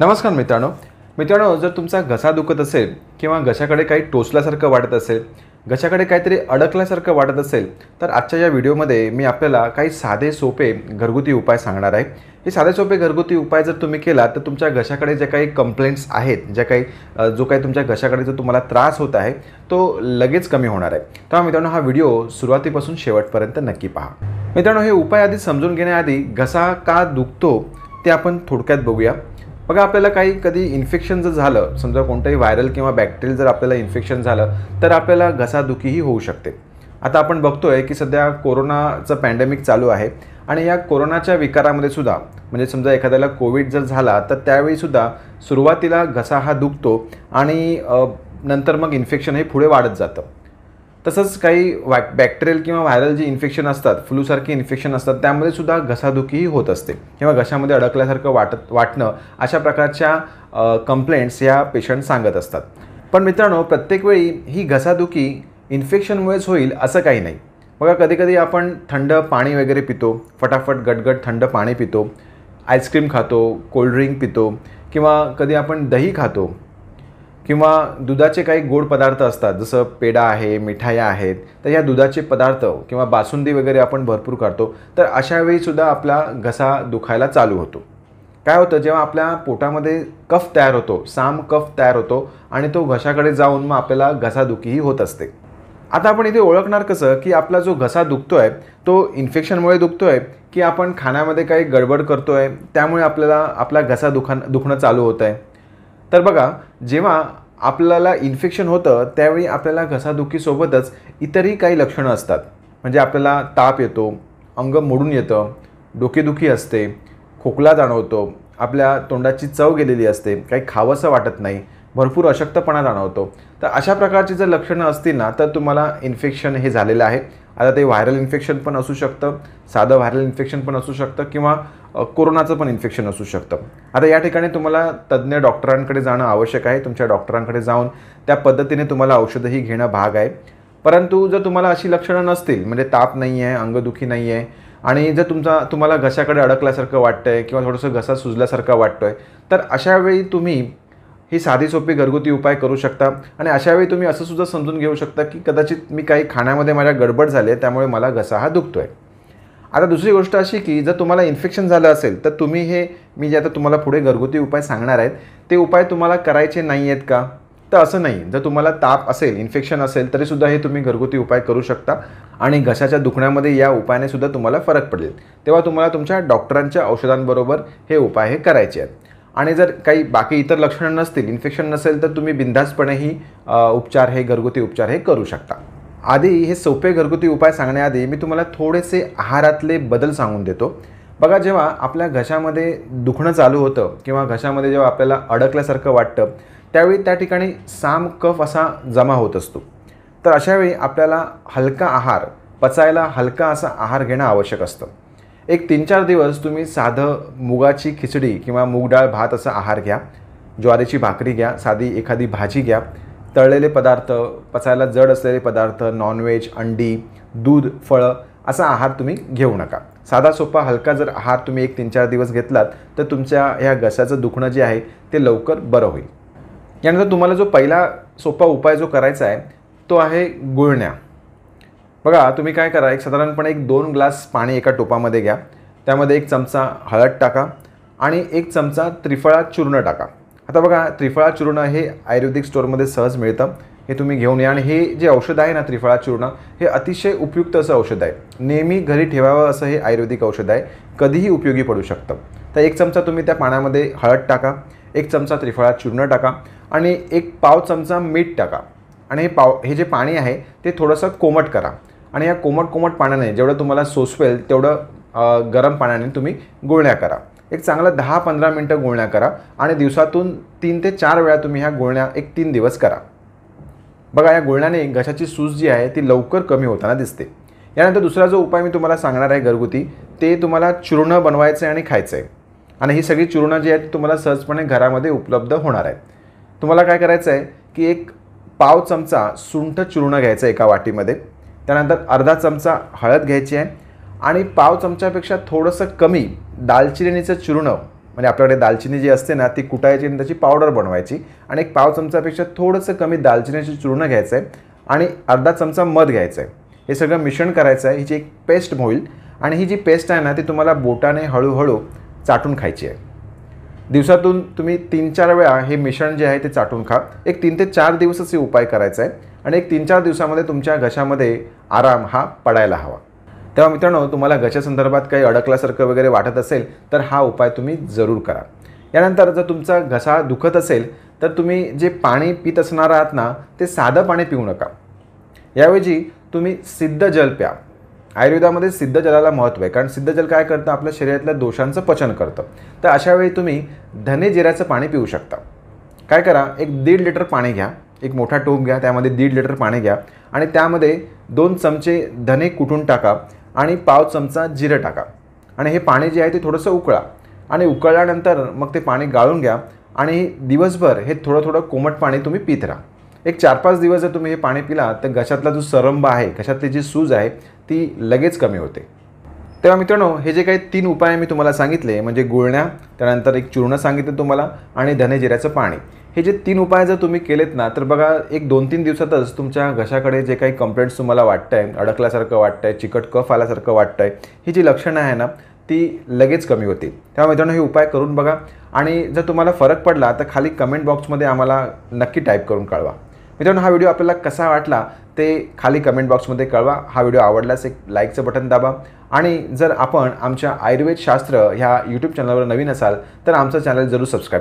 नमस्कार मित्रांनो मित्रांनो जर तुमचा घसा दुखत असेल किंवा घशाकडे काही टोचल्यासारखं वाटत असेल घशाकडे काहीतरी अडकल्यासारखं वाटत असेल तर आजच्या या व्हिडिओमध्ये मी आपल्याला काही साधे सोपे घरगुती उपाय सांगणार आहे हे साधे सोपे घरगुती उपाय जर तुम्ही केला तर तुमच्या घशाकडे ज्या काही कंप्लेंट्स आहेत ज्या काही जो काही तुमच्या घशाकडे जो तुम्हाला त्रास होत आहे तो लगेच कमी होणार आहे तेव्हा मित्रांनो हा व्हिडिओ सुरुवातीपासून शेवटपर्यंत नक्की पहा मित्रांनो हे उपाय आधी समजून घेण्याआधी घसा का दुखतो ते आपण थोडक्यात बघूया बघा आपल्याला काही कधी इन्फेक्शन जर झालं समजा कोणतंही व्हायरल किंवा बॅक्टेरियल जर आपल्याला इन्फेक्शन झालं तर आपल्याला घसादुखीही होऊ शकते आता आपण बघतोय की सध्या कोरोनाचं पॅन्डेमिक चालू आहे आणि या कोरोनाच्या विकारामध्ये सुद्धा म्हणजे समजा एखाद्याला कोविड जर झाला तर त्यावेळीसुद्धा सुरुवातीला घसा हा दुखतो आणि नंतर मग इन्फेक्शन हे पुढे वाढत जातं तसंच काही वॅक बॅक्टेरियल किंवा व्हायरल जे इन्फेक्शन असतात फ्लूसारखे इन्फेक्शन असतात त्यामध्ये सुद्धा घसादुखीही होत असते किंवा घशामध्ये अडकल्यासारखं वाटत वाटणं अशा प्रकारच्या कंप्लेंट्स या पेशंट सांगत असतात पण मित्रांनो प्रत्येक वेळी ही घसादुखी इन्फेक्शनमुळेच होईल असं काही नाही बघा कधीकधी आपण थंड पाणी वगैरे पितो फटाफट गटगट थंड पाणी पितो आईस्क्रीम खातो कोल्ड्रिंक पितो किंवा कधी आपण दही खातो किंवा दुधाचे काही गोड पदार्थ असतात जसं पेडा आहे मिठाया आहेत तर ह्या दुधाचे पदार्थ किंवा बासुंदी वगैरे आपण भरपूर करतो तर अशा वेळीसुद्धा आपला घसा दुखायला चालू होतो काय होतं जेव्हा आपल्या पोटामध्ये कफ तयार होतो साम कफ तयार होतो आणि तो घशाकडे जाऊन मग आपल्याला घसादुखीही होत असते आता आपण इथे ओळखणार कसं की आपला जो घसा दुखतो आहे तो इन्फेक्शनमुळे दुखतो आहे की आपण खाण्यामध्ये काही गडबड करतो आहे त्यामुळे आपल्याला आपला घसा दुखा दुखणं चालू होत आहे तर बघा जेव्हा आपल्याला इन्फेक्शन होतं त्यावेळी आपल्याला घसादुखीसोबतच इतरही काही लक्षणं असतात म्हणजे आपल्याला ताप येतो अंग मोडून येतं डोकेदुखी असते खोकला जाणवतो आपल्या तोंडाची चव गेलेली असते काही खावंसं वाटत नाही भरपूर अशक्तपणा जाणवतो तर अशा प्रकारची जर लक्षणं असतील ना तर तुम्हाला इन्फेक्शन हे झालेलं आहे आता ते व्हायरल इन्फेक्शन पण असू शकतं साधं व्हायरल इन्फेक्शन पण असू शकतं किंवा कोरोनाचं पण इन्फेक्शन असू शकतं आता या ठिकाणी तुम्हाला तज्ज्ञ डॉक्टरांकडे जाणं आवश्यक आहे तुमच्या डॉक्टरांकडे जाऊन त्या पद्धतीने तुम्हाला औषधंही घेणं भाग आहे परंतु जर तुम्हाला अशी लक्षणं नसतील म्हणजे ताप नाही आहे अंगदुखी नाही आहे आणि जर तुमचा तुम्हाला घशाकडे अडकल्यासारखं वाटतं आहे किंवा थोडंसं घसा सुजल्यासारखं वाटतो आहे तर अशावेळी तुम्ही ही साधी सोपी घरगुती उपाय करू शकता आणि अशावेळी तुम्ही असं सुद्धा समजून घेऊ शकता की कदाचित मी काही खाण्यामध्ये माझ्या गडबड झाले आहे त्यामुळे मला घसा हा दुखतो आहे आता दुसरी गोष्ट अशी की जर तुम्हाला इन्फेक्शन झालं असेल तर तुम्ही हे मी जे आता तुम्हाला पुढे घरगुती उपाय सांगणार आहेत ते उपाय तुम्हाला करायचे नाही आहेत का तर असं नाही जर तुम्हाला ताप असेल इन्फेक्शन असेल तरीसुद्धा हे तुम्ही घरगुती उपाय करू शकता आणि घशाच्या दुखण्यामध्ये या उपायाने सुद्धा तुम्हाला फरक पडेल तेव्हा तुम्हाला तुमच्या डॉक्टरांच्या औषधांबरोबर हे उपाय हे करायचे आहेत आणि जर काही बाकी इतर लक्षणं नसतील इन्फेक्शन नसेल तर तुम्ही बिनधास्तपणे ही उपचार हे घरगुती उपचार हे करू शकता आधी हे सोपे घरगुती उपाय सांगण्याआधी मी तुम्हाला थोडेसे आहारातले बदल सांगून देतो बघा जेव्हा आपल्या घशामध्ये दुखणं चालू होतं किंवा घशामध्ये जेव्हा आपल्याला अडकल्यासारखं वाटतं त्यावेळी त्या ठिकाणी साम कफ असा जमा होत असतो तर अशावेळी आपल्याला हलका आहार पचायला हलका असा आहार घेणं आवश्यक असतं एक तीन चार दिवस तुम्ही साधं मुगाची खिचडी किंवा मूगडाळ भात असा आहार घ्या ज्वारीची भाकरी घ्या साधी एखादी भाजी घ्या तळलेले पदार्थ पचायला जड असलेले पदार्थ नॉनव्हेज अंडी दूध फळं असा आहार तुम्ही घेऊ नका साधा सोपा हलका जर आहार तुम्ही एक तीन चार दिवस घेतलात तर तुमच्या ह्या घशाचं दुखणं जे आहे ते लवकर बरं होईल यानंतर तुम्हाला जो पहिला सोपा उपाय जो करायचा आहे तो आहे गुळण्या बघा तुम्ही काय करा एक साधारणपणे एक दोन ग्लास पाणी एका टोपामध्ये घ्या त्यामध्ये एक चमचा हळद टाका आणि एक चमचा त्रिफळा चूर्ण टाका आता बघा त्रिफळा चूर्ण हे आयुर्वेदिक स्टोअरमध्ये सहज मिळतं हे तुम्ही घेऊन या आणि हे जे औषध आहे ना त्रिफळा चूर्ण हे अतिशय उपयुक्त असं औषध आहे नेहमी घरी ठेवावं असं हे आयुर्वेदिक औषध आहे कधीही उपयोगी पडू शकतं तर एक चमचा तुम्ही त्या पाण्यामध्ये हळद टाका एक चमचा त्रिफळा चूर्ण टाका आणि एक पाव चमचा मीठ टाका आणि हे पाव हे जे पाणी आहे ते थोडंसं कोमट करा आणि या कोमट कोमट पाण्याने जेवढं तुम्हाला सोसवेल तेवढं गरम पाण्याने तुम्ही गुळण्या करा एक चांगलं दहा पंधरा मिनटं गुळण्या करा आणि दिवसातून तीन ते चार वेळा तुम्ही ह्या गुळण्या एक तीन दिवस करा बघा या गुळण्याने घशाची सूज जी आहे ती लवकर कमी होताना दिसते यानंतर दुसरा जो उपाय मी तुम्हाला सांगणार आहे घरगुती ते तुम्हाला चूर्ण बनवायचं आहे आणि खायचं आहे आणि ही सगळी चूर्ण जी आहे ती तुम्हाला सहजपणे घरामध्ये उपलब्ध होणार आहे तुम्हाला काय करायचं आहे की एक पाव चमचा सुंठ चूर्ण घ्यायचं आहे एका वाटीमध्ये त्यानंतर अर्धा चमचा हळद घ्यायची आहे आणि पाव चमच्यापेक्षा थोडंसं कमी दालचिनीचं चूर्ण म्हणजे आपल्याकडे दालचिनी जी असते ना ती कुटायची आणि त्याची पावडर बनवायची आणि एक पाव चमचापेक्षा थोडंसं कमी दालचिनीचं चूर्ण घ्यायचं आहे आणि अर्धा चमचा मध घ्यायचं आहे हे सगळं मिश्रण करायचं आहे हिची एक पेस्ट होईल आणि ही जी पेस्ट आहे ना ती तुम्हाला बोटाने हळूहळू चाटून खायची आहे दिवसातून तुम्ही तीन चार वेळा हे मिश्रण जे आहे ते चाटून खा एक तीन ते चार दिवसच हे उपाय करायचा आहे आणि एक तीन चार दिवसामध्ये तुमच्या घशामध्ये आराम हा पडायला हवा तेव्हा मित्रांनो तुम्हाला घशासंदर्भात काही अडकल्यासारखं वगैरे वाटत असेल तर हा उपाय तुम्ही जरूर करा यानंतर जर तुमचा घसा दुखत असेल तर तुम्ही जे पाणी पित असणार आहात ना ते साधं पाणी पिऊ नका याऐवजी तुम्ही सिद्ध जल प्या आयुर्वेदामध्ये सिद्ध जलाला महत्त्व आहे कारण सिद्ध जल काय करतं आपल्या शरीरातल्या दोषांचं पचन करतं तर अशा वेळी तुम्ही धने जिऱ्याचं पाणी पिऊ शकता काय करा एक दीड लिटर पाणी घ्या एक मोठा टोप घ्या त्यामध्ये दीड लिटर पाणी घ्या आणि त्यामध्ये दोन चमचे धने कुटून टाका आणि पाव चमचा जिरं टाका आणि हे पाणी जे आहे ते थोडंसं उकळा आणि उकळल्यानंतर मग ते पाणी गाळून घ्या आणि दिवसभर हे थोडं थोडं कोमट पाणी तुम्ही पित राहा एक चार पाच दिवस जर तुम्ही हे पाणी पिला तर घशातला जो सरंब आहे घशातली जी सूज आहे ती लगेच कमी होते तेव्हा मित्रांनो हे जे काही तीन उपाय मी तुम्हाला सांगितले म्हणजे गुळण्या त्यानंतर एक चूर्ण सांगितलं तुम्हाला आणि धनेजिऱ्याचं पाणी हे जे तीन उपाय जर तुम्ही केलेत ना तर बघा एक दोन तीन दिवसातच तुमच्या घशाकडे जे काही कंप्लेंट्स तुम्हाला वाटत आहे अडकल्यासारखं वाटतं आहे चिकट कफ आल्यासारखं वाटतं आहे ही जी लक्षणं आहे ना ती लगेच कमी होतील तेव्हा मित्रांनो हे उपाय करून बघा आणि जर तुम्हाला फरक पडला तर खाली कमेंट बॉक्समध्ये आम्हाला नक्की टाईप करून कळवा मित्रांनो हा व्हिडिओ आपल्याला कसा वाटला ते खाली कमेंट बॉक्समध्ये कळवा हा व्हिडिओ आवडल्यास एक लाईकचं बटन दाबा आणि जर आपण आमच्या आयुर्वेद शास्त्र ह्या यूट्यूब चॅनलवर नवीन असाल तर आमचं चॅनल जरूर सबस्क्राईब